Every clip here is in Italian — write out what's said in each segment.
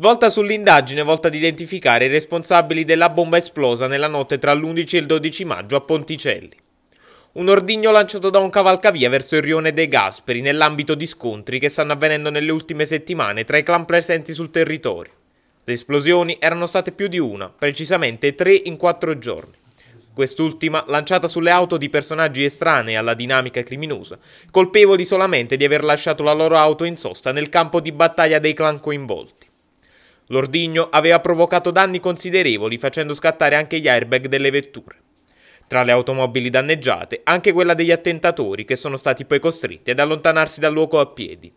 Volta sull'indagine volta ad identificare i responsabili della bomba esplosa nella notte tra l'11 e il 12 maggio a Ponticelli. Un ordigno lanciato da un cavalcavia verso il rione dei Gasperi nell'ambito di scontri che stanno avvenendo nelle ultime settimane tra i clan presenti sul territorio. Le esplosioni erano state più di una, precisamente tre in quattro giorni. Quest'ultima, lanciata sulle auto di personaggi estranei alla dinamica criminosa, colpevoli solamente di aver lasciato la loro auto in sosta nel campo di battaglia dei clan coinvolti. L'ordigno aveva provocato danni considerevoli facendo scattare anche gli airbag delle vetture. Tra le automobili danneggiate, anche quella degli attentatori che sono stati poi costretti ad allontanarsi dal luogo a piedi.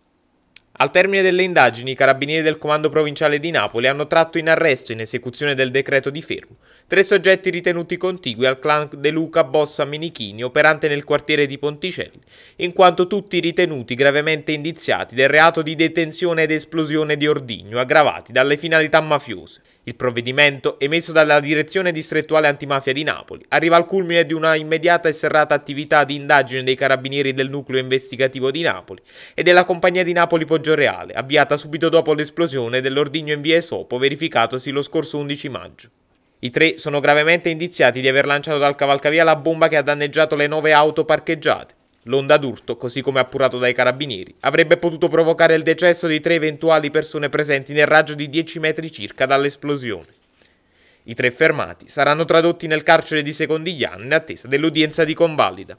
Al termine delle indagini, i carabinieri del Comando Provinciale di Napoli hanno tratto in arresto, in esecuzione del decreto di fermo, tre soggetti ritenuti contigui al clan De Luca Bossa Menichini operante nel quartiere di Ponticelli, in quanto tutti ritenuti gravemente indiziati del reato di detenzione ed esplosione di ordigno aggravati dalle finalità mafiose. Il provvedimento, emesso dalla Direzione Distrettuale Antimafia di Napoli, arriva al culmine di una immediata e serrata attività di indagine dei carabinieri del nucleo investigativo di Napoli e della compagnia di Napoli Poggioreale, avviata subito dopo l'esplosione dell'ordigno in via Esopo verificatosi lo scorso 11 maggio. I tre sono gravemente indiziati di aver lanciato dal cavalcavia la bomba che ha danneggiato le nove auto parcheggiate L'onda d'urto, così come appurato dai carabinieri, avrebbe potuto provocare il decesso di tre eventuali persone presenti nel raggio di 10 metri circa dall'esplosione. I tre fermati saranno tradotti nel carcere di Secondigliano in attesa dell'udienza di convalida.